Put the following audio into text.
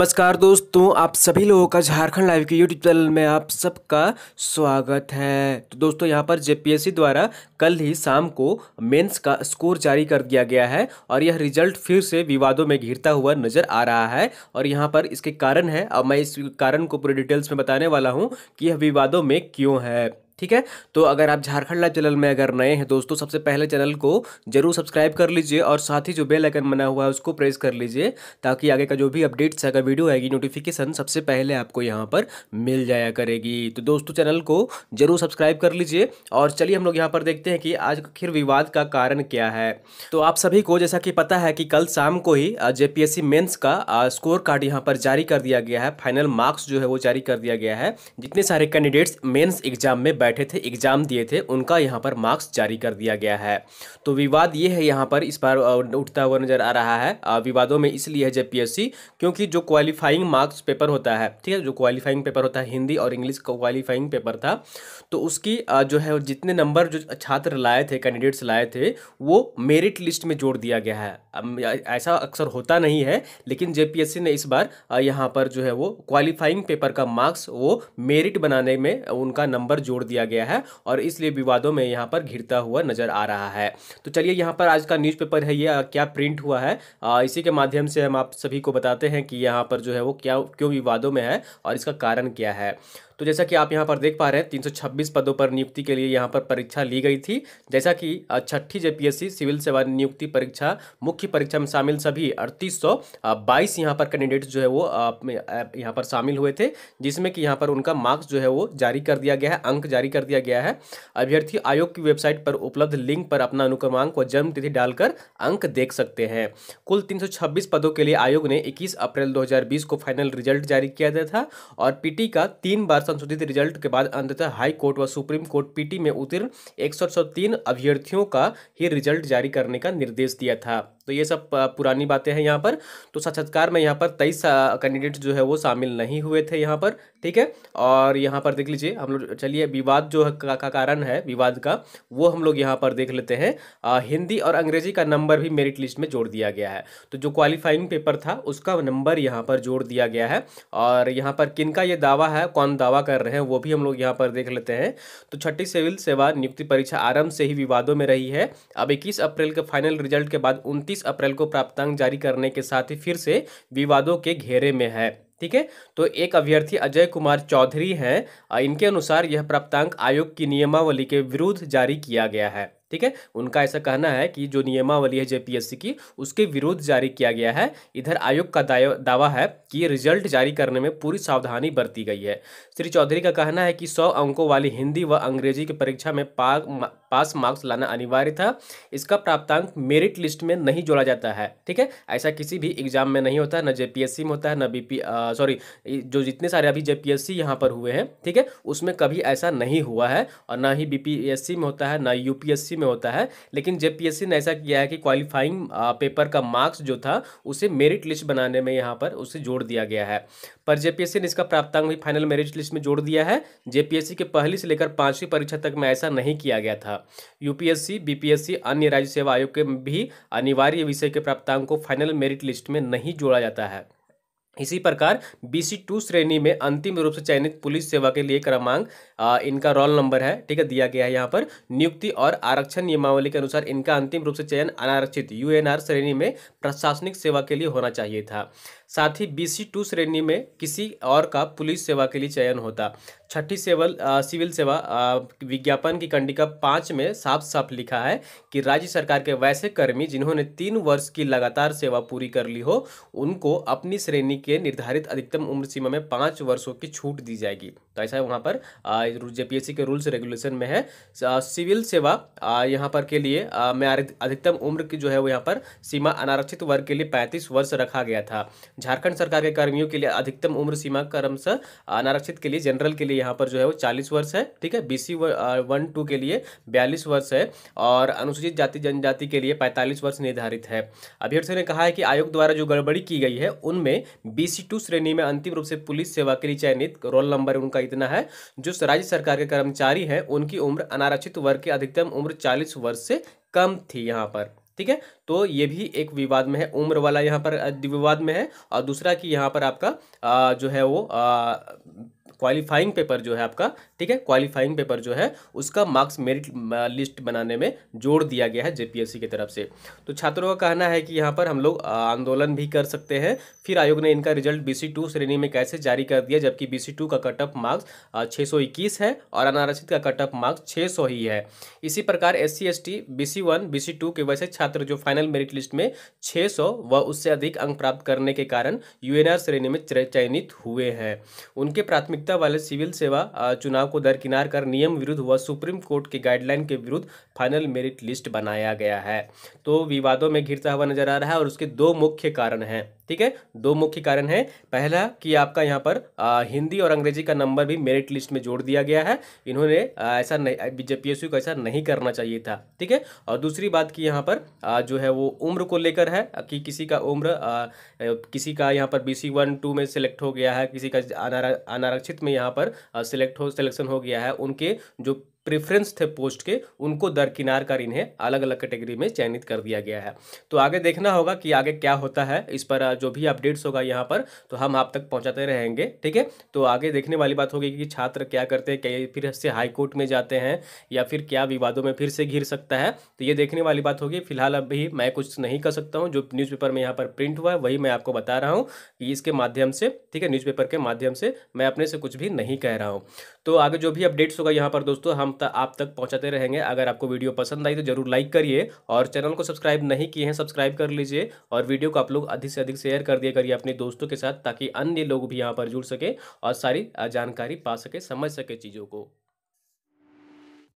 नमस्कार दोस्तों आप सभी लोगों का झारखंड लाइव के यूट्यूब चैनल में आप सबका स्वागत है तो दोस्तों यहां पर जेपीएससी द्वारा कल ही शाम को मेंस का स्कोर जारी कर दिया गया है और यह रिजल्ट फिर से विवादों में घिरता हुआ नजर आ रहा है और यहां पर इसके कारण है और मैं इस कारण को पूरे डिटेल्स में बताने वाला हूँ कि यह विवादों में क्यों है ठीक है तो अगर आप झारखंड लाइव चैनल में अगर नए हैं दोस्तों सबसे पहले चैनल को जरूर सब्सक्राइब कर लीजिए और साथ ही जो बेल आइकन बना हुआ है उसको प्रेस कर लीजिए ताकि आगे का जो भी अपडेट्स अगर वीडियो आएगी नोटिफिकेशन सबसे पहले आपको यहाँ पर मिल जाया करेगी तो दोस्तों चैनल को जरूर सब्सक्राइब कर लीजिए और चलिए हम लोग यहाँ पर देखते हैं कि आज आखिर विवाद का कारण क्या है तो आप सभी को जैसा कि पता है कि कल शाम को ही जेपीएससी मेंस का स्कोर कार्ड यहाँ पर जारी कर दिया गया है फाइनल मार्क्स जो है वो जारी कर दिया गया है जितने सारे कैंडिडेट्स मेन्स एग्जाम में बैठ बैठे थे एग्ज़ाम दिए थे उनका यहाँ पर मार्क्स जारी कर दिया गया है तो विवाद ये है यहाँ पर इस बार उठता हुआ नज़र आ रहा है विवादों में इसलिए है जेपीएससी क्योंकि जो क्वालिफाइंग मार्क्स पेपर होता है ठीक है जो क्वालिफाइंग पेपर होता है हिंदी और इंग्लिश का क्वालिफाइंग पेपर था तो उसकी जो है जितने नंबर जो छात्र लाए थे कैंडिडेट्स लाए थे वो मेरिट लिस्ट में जोड़ दिया गया है ऐसा अक्सर होता नहीं है लेकिन जेपीएससी ने इस बार यहाँ पर जो है वो क्वालिफाइंग पेपर का मार्क्स वो मेरिट बनाने में उनका नंबर जोड़ दिया दिया गया है और इसलिए विवादों में यहाँ पर घिरता हुआ नजर आ रहा है तो चलिए यहाँ पर आज का न्यूज़पेपर है ये क्या प्रिंट हुआ है इसी के माध्यम से हम आप सभी को बताते हैं कि यहाँ पर जो है वो क्या क्यों विवादों में है और इसका कारण क्या है तो जैसा कि आप यहाँ पर देख पा रहे हैं तीन पदों पर नियुक्ति के लिए यहाँ पर परीक्षा ली गई थी जैसा कि छठी जेपीएससी सिविल सेवा नियुक्ति परीक्षा मुख्य परीक्षा में शामिल सभी अड़तीस सौ बाईस यहाँ पर कैंडिडेट जो है वो यहाँ पर शामिल हुए थे जिसमें कि यहाँ पर उनका मार्क्स जो है वो जारी कर दिया गया है अंक जारी कर दिया गया है अभ्यर्थी आयोग की वेबसाइट पर उपलब्ध लिंक पर अपना अनुक्रमांक व जन्म तिथि डालकर अंक देख सकते हैं कुल तीन पदों के लिए आयोग ने इक्कीस अप्रैल दो को फाइनल रिजल्ट जारी किया था और पीटी का तीन बार संशोधित रिजल्ट के बाद अंततः हाई कोर्ट व सुप्रीम कोर्ट पीटी में उत्तीर्ण एक अभ्यर्थियों का ही रिजल्ट जारी करने का निर्देश दिया था तो ये सब पुरानी बातें हैं यहाँ पर तो साक्षात्कार में यहाँ पर तेईस कैंडिडेट जो है वो शामिल नहीं हुए थे यहाँ पर ठीक है और यहाँ पर देख लीजिए हम लोग चलिए विवाद जो है का, का कारण है विवाद का वो हम लोग यहाँ पर देख लेते हैं आ, हिंदी और अंग्रेजी का नंबर भी मेरिट लिस्ट में जोड़ दिया गया है तो जो क्वालिफाइंग पेपर था उसका नंबर यहाँ पर जोड़ दिया गया है और यहाँ पर किन का ये दावा है कौन दावा कर रहे हैं वो भी हम लोग यहाँ पर देख लेते हैं तो छठी सिविल सेवा नियुक्ति परीक्षा आरंभ से ही विवादों में रही है अब इक्कीस अप्रैल के फाइनल रिजल्ट के बाद उनतीस 30 अप्रैल को प्राप्तांक जारी करने के साथ ही फिर से विवादों के घेरे में है ठीक है तो एक अभ्यर्थी अजय कुमार चौधरी हैं इनके अनुसार यह प्राप्तांक आयोग की नियमावली के विरुद्ध जारी किया गया है ठीक है उनका ऐसा कहना है कि जो नियमावली है जेपीएससी की उसके विरोध जारी किया गया है इधर आयोग का दावा है कि रिजल्ट जारी करने में पूरी सावधानी बरती गई है श्री चौधरी का कहना है कि सौ अंकों वाली हिंदी व अंग्रेजी की परीक्षा में पा, पास मार्क्स लाना अनिवार्य था इसका प्राप्तांक मेरिट लिस्ट में नहीं जोड़ा जाता है ठीक है ऐसा किसी भी एग्जाम में नहीं होता है न जेपीएससी में होता है न बीपी सॉरी जो जितने सारे अभी जेपीएससी यहाँ पर हुए हैं ठीक है उसमें कभी ऐसा नहीं हुआ है और ना ही बीपीएससी में होता है ना यूपीएससी में होता है लेकिन जेपीएससी ने ऐसा किया है कि क्वालिफाइंग पेपर का मार्क्स जो था उसे मेरिट लिस्ट बनाने में यहाँ पर उसे जोड़ दिया गया है पर जेपीएससी ने इसका प्राप्तांक भी फाइनल मेरिट लिस्ट में जोड़ दिया है जेपीएससी के पहली से लेकर पाँचवीं परीक्षा तक में ऐसा नहीं किया गया था यूपीएससी बीपीएससी अन्य राज्य सेवा आयोग के भी अनिवार्य विषय के प्राप्तांक को फाइनल मेरिट लिस्ट में नहीं जोड़ा जाता है इसी प्रकार बीसी टू श्रेणी में अंतिम रूप से चयनित पुलिस सेवा के लिए क्रमांक इनका रोल नंबर है ठीक है दिया गया है यहाँ पर नियुक्ति और आरक्षण नियमावली के अनुसार इनका अंतिम रूप से चयन अनारक्षित यूएनआर श्रेणी में प्रशासनिक सेवा के लिए होना चाहिए था साथ ही बीसी टू श्रेणी में किसी और का पुलिस सेवा के लिए चयन होता छठी सेवल सिविल सेवा विज्ञापन की कंडिका पाँच में साफ साफ लिखा है कि राज्य सरकार के वैसे कर्मी जिन्होंने तीन वर्ष की लगातार सेवा पूरी कर ली हो उनको अपनी श्रेणी के निर्धारित अधिकतम उम्र सीमा में पाँच वर्षों की छूट दी जाएगी तो ऐसा वहाँ पर जेपीएससी के रूल्स रेगुलेशन में है सिविल सेवा यहाँ पर के लिए अधिकतम उम्र की जो है वो यहाँ पर सीमा अनारक्षित वर्ग के लिए पैंतीस वर्ष रखा गया था झारखंड सरकार के कर्मियों के लिए अधिकतम उम्र सीमा से अनारक्षित के लिए जनरल के लिए यहाँ पर जो है वो चालीस वर्ष है ठीक है बीसी वन टू के लिए बयालीस वर्ष है और अनुसूचित जाति जनजाति के लिए पैंतालीस वर्ष निर्धारित है अभ्यर्थियों ने कहा है कि आयोग द्वारा जो गड़बड़ी की गई है उनमें बीसी टू श्रेणी में अंतिम रूप से पुलिस सेवा के लिए चयनित रोल नंबर उनका इतना है जो राज्य सरकार के कर्मचारी हैं उनकी उम्र अनारक्षित वर्ग की अधिकतम उम्र चालीस वर्ष से कम थी यहाँ पर ठीक है तो ये भी एक विवाद में है उम्र वाला यहाँ पर विवाद में है और दूसरा कि यहाँ पर आपका जो है वो क्वालिफाइंग पेपर जो है आपका ठीक है क्वालिफाइंग पेपर जो है उसका मार्क्स मेरिट लिस्ट बनाने में जोड़ दिया गया है जेपीएससी की तरफ से तो छात्रों का कहना है कि यहाँ पर हम लोग uh, आंदोलन भी कर सकते हैं फिर आयोग ने इनका रिजल्ट बी श्रेणी में कैसे जारी कर दिया जबकि बी का कट ऑफ मार्क्स छः है और अनारक्षित का कट ऑफ मार्क्स छः ही है इसी प्रकार S C S T B C one B C two के वैसे छात्र जो फाइनल मेरिट लिस्ट में 600 व उससे अधिक अंक प्राप्त करने के कारण यूएनआर श्रेणी में चयनित हुए हैं उनके प्राथमिक प्राथमिकता वाले सिविल सेवा चुनाव को दरकिनार कर नियम विरुद्ध व सुप्रीम कोर्ट के गाइडलाइन के विरुद्ध फाइनल मेरिट लिस्ट बनाया गया है तो विवादों में घिरता हुआ नजर आ रहा है और उसके दो मुख्य कारण हैं ठीक है दो मुख्य कारण है पहला कि आपका यहाँ पर आ, हिंदी और अंग्रेजी का नंबर भी मेरिट लिस्ट में जोड़ दिया गया है इन्होंने आ, ऐसा नहीं जे पी को ऐसा नहीं करना चाहिए था ठीक है और दूसरी बात कि यहाँ पर आ, जो है वो उम्र को लेकर है कि किसी का उम्र आ, किसी का यहाँ पर बी सी वन टू में सिलेक्ट हो गया है किसी का अनारक्षित में यहाँ पर सिलेक्ट हो सिलेक्शन हो गया है उनके जो प्रेफरेंस थे पोस्ट के उनको दरकिनार कर इन्हें अलग अलग कैटेगरी में चयनित कर दिया गया है तो आगे देखना होगा कि आगे क्या होता है इस पर जो भी अपडेट्स होगा यहाँ पर तो हम आप तक पहुँचाते रहेंगे ठीक है तो आगे देखने वाली बात होगी कि छात्र क्या करते हैं कई फिर से हाईकोर्ट में जाते हैं या फिर क्या विवादों में फिर से घिर सकता है तो ये देखने वाली बात होगी फिलहाल अभी मैं कुछ नहीं कर सकता हूँ जो न्यूज़पेपर में यहाँ पर प्रिंट हुआ है वही मैं आपको बता रहा हूँ कि इसके माध्यम से ठीक है न्यूज़पेपर के माध्यम से मैं अपने से कुछ भी नहीं कह रहा हूँ तो आगे जो भी अपडेट्स होगा यहाँ पर दोस्तों हम तक आप तक पहुंचाते रहेंगे अगर आपको वीडियो पसंद आई तो जरूर लाइक करिए और चैनल को सब्सक्राइब नहीं किए हैं सब्सक्राइब कर लीजिए और वीडियो को आप लोग अधिक से अधिक शेयर कर दिया करिए अपने दोस्तों के साथ ताकि अन्य लोग भी यहाँ पर जुड़ सके और सारी जानकारी पा सके समझ सके चीज़ों को